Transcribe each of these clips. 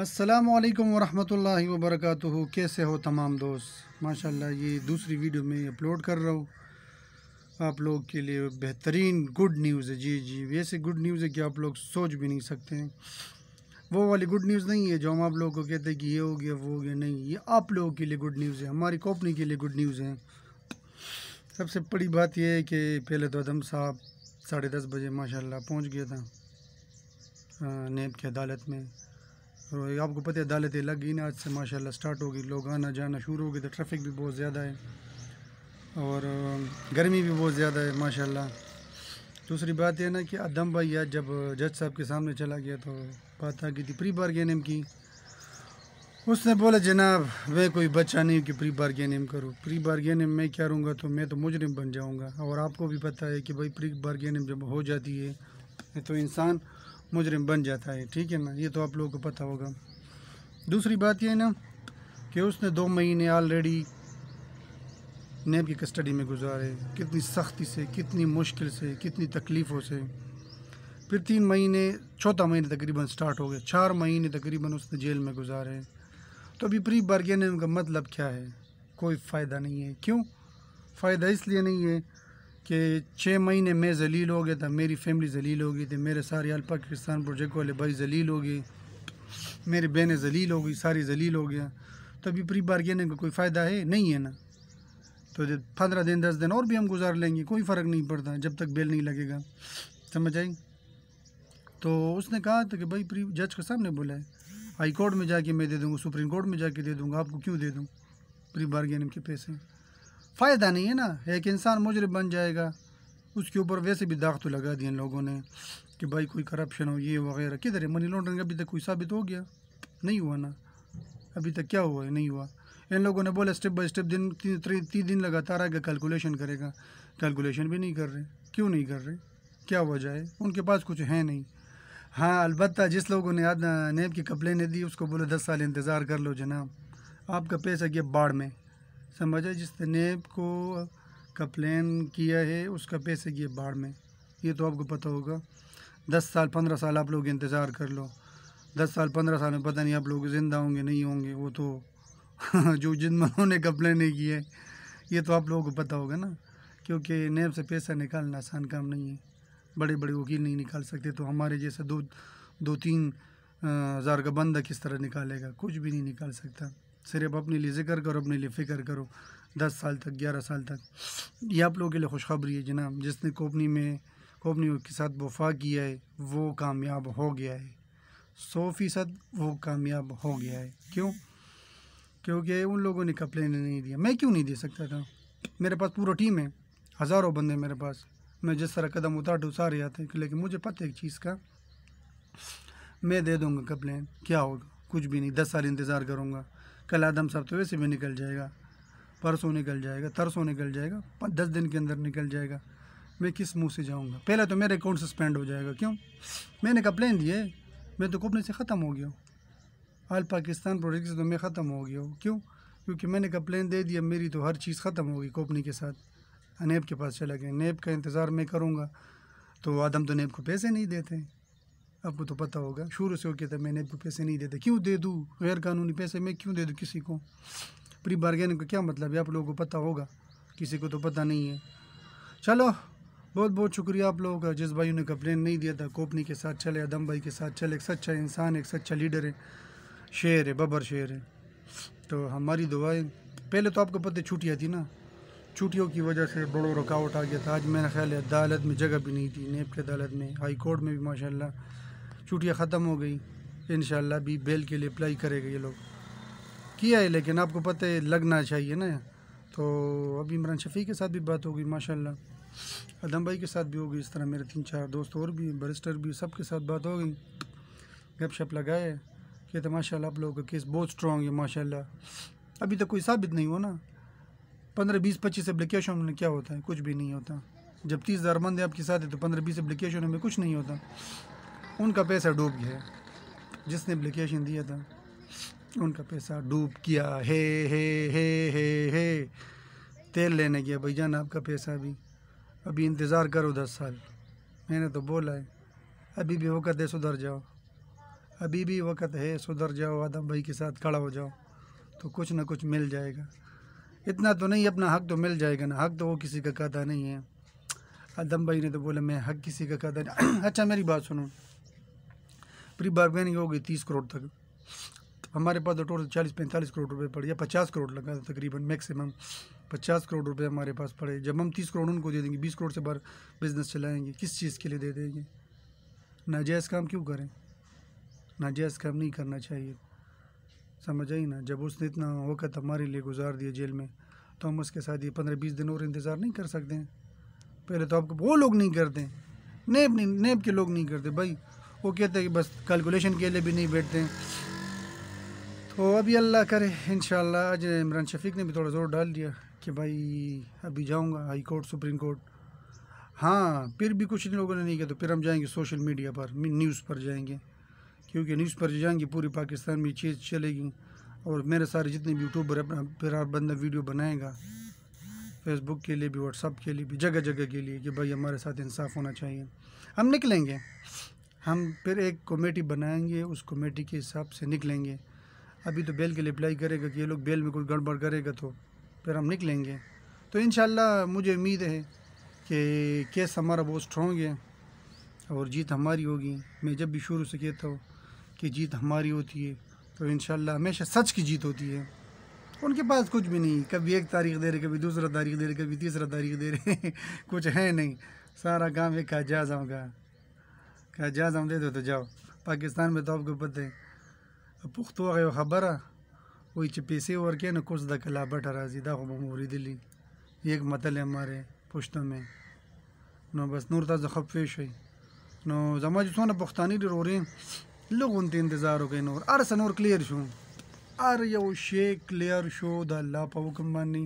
अस्सलाम वालेकुम रहमतुल्लाहि व कैसे हो तमाम दोस्त माशाल्लाह ये दूसरी वीडियो में अपलोड कर रहा हूँ आप लोग के लिए बेहतरीन गुड न्यूज़ है जी जी वैसे गुड न्यूज़ है कि आप लोग सोच भी नहीं सकते हैं वो वाली गुड न्यूज़ नहीं है जो हम आप लोगों को कहते हैं कि ये हो गया वो हो गया नहीं ये आप लोगों के लिए गुड न्यूज़ है हमारी कंपनी के लिए गुड न्यूज़ है सबसे बड़ी बात यह है कि पहले तो आदम साहब साढ़े दस बजे माशाल्लाह पहुँच गया था नैब की अदालत में आपको पता है अदालत लग गई ना आज से माशाल्लाह स्टार्ट होगी लोग आना जाना शुरू हो गए तो ट्रैफिक भी बहुत ज़्यादा है और गर्मी भी बहुत ज़्यादा है माशाल्लाह दूसरी बात यह ना कि अदम भाई आज जब जज साहब के सामने चला गया तो बात आ गई थी प्री बारगेनिंग की उसने बोला जनाब वह कोई बच्चा नहीं कि प्री बारगेनिंग करूँ प्री बारगेनिंग में क्या रूँगा तो मैं तो मुजरिम बन जाऊँगा और आपको भी पता है कि भाई प्री बारगेनिंग जब हो जाती है तो इंसान मुजरिम बन जाता है ठीक है ना ये तो आप लोगों को पता होगा दूसरी बात यह ना कि उसने दो महीने ऑलरेडी नैब की कस्टडी में गुजारे कितनी सख्ती से कितनी मुश्किल से कितनी तकलीफ़ों से फिर तीन महीने चौथा महीने तकरीबन स्टार्ट हो गए चार महीने तकरीबन उसने जेल में गुजारे तो अभी प्री बार्गेनिंग का मतलब क्या है कोई फ़ायदा नहीं है क्यों फ़ायदा इसलिए नहीं है कि छः महीने मैं जलील हो गया था मेरी फैमिली जलील हो गई थी मेरे सारे अल पाकिस्तान प्रोजेक्ट वाले भाई जलील हो गए मेरी बहनें जलील हो गई सारी जलील हो गया तो अभी प्री बारगेनिंग का कोई फ़ायदा है नहीं है ना तो जब पंद्रह दिन दस दिन और भी हम गुजार लेंगे कोई फ़र्क नहीं पड़ता जब तक बेल नहीं लगेगा समझ आई तो उसने कहा था कि भाई प्री जज के सामने बोला है हाई कोर्ट में जाके मैं दे दूँगा सुप्रीम कोर्ट में जाके दे दूँगा आपको क्यों दे दूँ प्री बारगेनिंग के पैसे फ़ायदा नहीं है ना एक इंसान मुजरब बन जाएगा उसके ऊपर वैसे भी दाख तो लगा दिए इन लोगों ने कि भाई कोई करप्शन हो ये वगैरह किधर है मनी लॉन्ड्रिंग अभी तक कोई साबित हो गया नहीं हुआ ना अभी तक क्या हुआ है नहीं हुआ इन लोगों ने बोला स्टेप बाय स्टेप दिन तीन ती, ती दिन लगातार आगे कैलकुलेशन करेगा कैलकुलेशन भी नहीं कर रहे क्यों नहीं कर रहे क्या वजह है उनके पास कुछ है नहीं हाँ अलबत् जिस लोगों ने आज नेब की कंप्लेनें दी उसको बोले दस साल इंतज़ार कर लो जनाब आपका पैसा गया बाढ़ में समझा जिसने को कंप्लेन किया है उसका पैसे गए बाढ़ में ये तो आपको पता होगा दस साल पंद्रह साल आप लोग इंतज़ार कर लो दस साल पंद्रह साल में पता नहीं आप लोग ज़िंदा होंगे नहीं होंगे वो तो जो जिन ने कंप्लेन नहीं किए है ये तो आप लोगों को पता होगा ना क्योंकि नेब से पैसा निकालना आसान काम नहीं है बड़े बड़े वकील नहीं निकाल सकते तो हमारे जैसे दो दो तीन हज़ार का बंदा किस तरह निकालेगा कुछ भी नहीं निकाल सकता सिर्फ अपने लिए ज़िक्र करो अपने लिए फ़िक्र करो दस साल तक ग्यारह साल तक ये आप लोगों के लिए खुशखबरी है जनाब जिसने कोपनी में कोपनी के साथ वफा किया है वो कामयाब हो गया है सौ फ़ीसद वो कामयाब हो गया है क्यों क्योंकि उन लोगों ने कंप्लेन नहीं दिया मैं क्यों नहीं दे सकता था मेरे पास पूरा टीम है हज़ारों बंदे मेरे पास मैं जिस तरह कदम उतार उठा रहे थे लेकिन मुझे पता है एक चीज़ का मैं दे दूँगा कंप्लेन क्या होगा कुछ भी नहीं दस साल इंतज़ार करूँगा कल आदम सप्तवे से भी निकल जाएगा परसों निकल जाएगा तरसों निकल जाएगा दस दिन के अंदर निकल जाएगा मैं किस मुँह से जाऊँगा पहले तो मेरे अकाउंट सस्पेंड हो जाएगा क्यों मैंने कंप्लेन दी है मैं तो कंपनी से ख़त्म हो गया हूँ आल पाकिस्तान प्रोडक्ट से तो मैं ख़त्म हो गया हूँ क्यों क्योंकि मैंने कंप्लेन दे दी अब मेरी तो हर चीज़ ख़त्म होगी कोपनी के साथ नेब के पास चला गया नेब का इंतज़ार मैं करूँगा तो आदम तो नेब को पैसे नहीं देते आपको तो पता होगा शुरू से हो गया था मैंने आपको पैसे नहीं देते क्यों दे दूँ गैर कानूनी पैसे मैं क्यों दे दूँ किसी को प्री बारगेनिंग का क्या मतलब है आप लोगों को पता होगा किसी को तो पता नहीं है चलो बहुत बहुत शुक्रिया आप लोगों का जिस भाई ने कंप्लेन नहीं दिया था कोपनी के साथ चले आदम भाई के साथ चले एक सच्चा इंसान एक सच्चा लीडर है शेर है बबर शेर है तो हमारी दुआएं पहले तो आपको पता छुट्टियाँ थी ना छुट्टियों की वजह से बड़ो रुकावट आ गया था आज मेरा ख्याल है अदालत में जगह भी नहीं थी नेब की अदालत में हाई कोर्ट में भी माशाल्लाह चूटियाँ ख़त्म हो गई इन भी बेल के लिए अप्लाई करेगा ये लोग किया है लेकिन आपको पता है लगना चाहिए ना तो अभी इमरान शफी के साथ भी बात होगी माशा माशाल्लाह अदम भाई के साथ भी होगी इस तरह मेरे तीन चार दोस्त और भी बरिस्टर भी सब के साथ बात हो गई गप शप लगाए कि तो माशा आप लोगों का केस बहुत स्ट्रॉग है माशा अभी तक कोई साबित नहीं हुआ ना पंद्रह बीस पच्चीस एप्लीकेशन में क्या होता है कुछ भी नहीं होता जब तीस हज़ार बंदे आपके साथ है तो पंद्रह बीस एप्लीकेशन में कुछ नहीं होता उनका पैसा डूब गया जिसने एप्लीकेशन दिया था उनका पैसा डूब किया हे हे हे हे हे तेल लेने गया भाई जान आपका पैसा भी अभी इंतज़ार करो दस साल मैंने तो बोला है अभी भी वक़्त है सुधर जाओ अभी भी वक़्त है सुधर जाओ आदम भाई के साथ खड़ा हो जाओ तो कुछ ना कुछ मिल जाएगा इतना तो नहीं अपना हक तो मिल जाएगा ना हक तो वो किसी का कहता नहीं है आदम भाई ने तो बोला मैं हक किसी का कहता नहीं अच्छा मेरी बात सुनो प्री बारगेनिंग हो गई तीस करोड़ तक हमारे पास तो टोटल चालीस पैंतालीस करोड़ रुपए पड़े या पचास करोड़ लगा था तकरीबन मैक्सिमम पचास करोड़ रुपए हमारे पास पड़े जब हम तीस करोड़ उनको दे देंगे बीस करोड़ से बाहर बिज़नेस चलाएंगे किस चीज़ के लिए दे देंगे नाजायज़ काम क्यों करें नाजायज़ काम नहीं करना चाहिए समझ आई ना जब उसने इतना वक़्त हमारे लिए गुजार दिया जेल में तो हम उसके साथ ये पंद्रह बीस दिन और इंतज़ार नहीं कर सकते हैं पहले तो आपको वो लोग नहीं करते नेब नहीं नेब के लोग नहीं करते भाई वो कहते हैं कि बस कैलकुलेशन के लिए भी नहीं बैठते हैं तो अभी अल्लाह करे इन आज इमरान शफीक ने भी थोड़ा ज़ोर डाल दिया कि भाई अभी जाऊँगा हाई कोर्ट सुप्रीम कोर्ट हाँ फिर भी कुछ लोगों ने नहीं किया तो फिर हम जाएंगे सोशल मीडिया पर न्यूज़ पर जाएंगे क्योंकि न्यूज़ पर जाएंगे पूरे पाकिस्तान में चीज़ चलेगी और मेरे सारे जितने भी यूट्यूबर अपना फिर हर बंदा वीडियो बनाएगा फेसबुक के लिए भी व्हाट्सअप के लिए भी जगह जगह के लिए कि भाई हमारे साथ इंसाफ होना चाहिए हम निकलेंगे हम फिर एक कमेटी बनाएंगे उस कमेटी के हिसाब से निकलेंगे अभी तो बेल के लिए अप्लाई करेगा कि ये लोग बेल में कुछ गड़बड़ करेगा तो फिर हम निकलेंगे तो इन मुझे उम्मीद है कि केस हमारा बहुत स्ट्रॉन्ग है और जीत हमारी होगी मैं जब भी शुरू से कहता हूँ कि जीत हमारी होती है तो इन हमेशा सच की जीत होती है उनके पास कुछ भी नहीं कभी एक तारीख दे रहे कभी दूसरा तारीख दे रहे कभी तीसरा तारीख दे रहे कुछ है नहीं सारा काम एक का जाजाओं का که اجازه هم دی ته جاو پاکستان به توب کو پته پښتو هغه خبره وای چې پیسې ورکې نه کوس د کلا بټ راځي دا خو مو وریدلی یک متل هماره پښتو مې نو بس نور تاسو خپې شئ نو زما چې څونه پښتاني ډرورې لګون ته انتظار وکړ نور ارس نور کلیر شو ار یو شی کلیر شو د الله په حکم باندې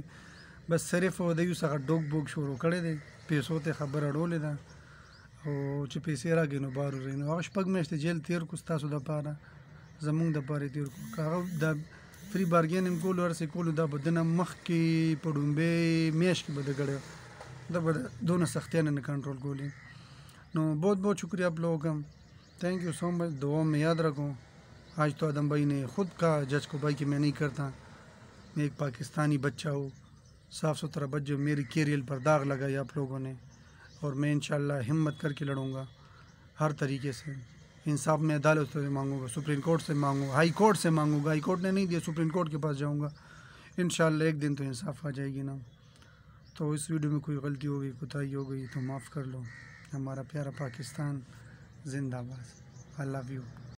بس صرف د یو څخه ډوک بوک شروع کړي دي پیسو ته خبر اړولې ده خو چې پیسې راکړي نو بار وري نو هغه شپږ میاشتې جیل تیر کو ستاسو دپاره زمونږ دپاره تیر کو که هغه د فری بارګین هم کولو هر څه کولو دا به دنه مخکې په ړومبۍ میاشت کې به د ګړی دا به دونه سختیانې نه کنټرول کولې نو بہت بہت شکریہ آپ لوگوں کا تھینک یو سو مچ دعاؤں میں یاد رکھوں آج تو آدم بھائی نے خود کہا جج کو بھائی کہ میں نہیں کرتا میں ایک پاکستانی بچہ ہوں صاف ستھرا بچہ میری کیریئر پر داغ لگائی آپ لوگوں نے और मैं इन हिम्मत करके लड़ूँगा हर तरीके से इंसाफ में अदालत से मांगूंगा सुप्रीम कोर्ट से मांगूंगा हाई कोर्ट से मांगूंगा हाई कोर्ट ने नहीं दिया सुप्रीम कोर्ट के पास जाऊंगा इन एक दिन तो इंसाफ आ जाएगी ना तो इस वीडियो में कोई गलती हो गई कोताही हो गई तो माफ़ कर लो हमारा प्यारा पाकिस्तान जिंदाबाद आई लव यू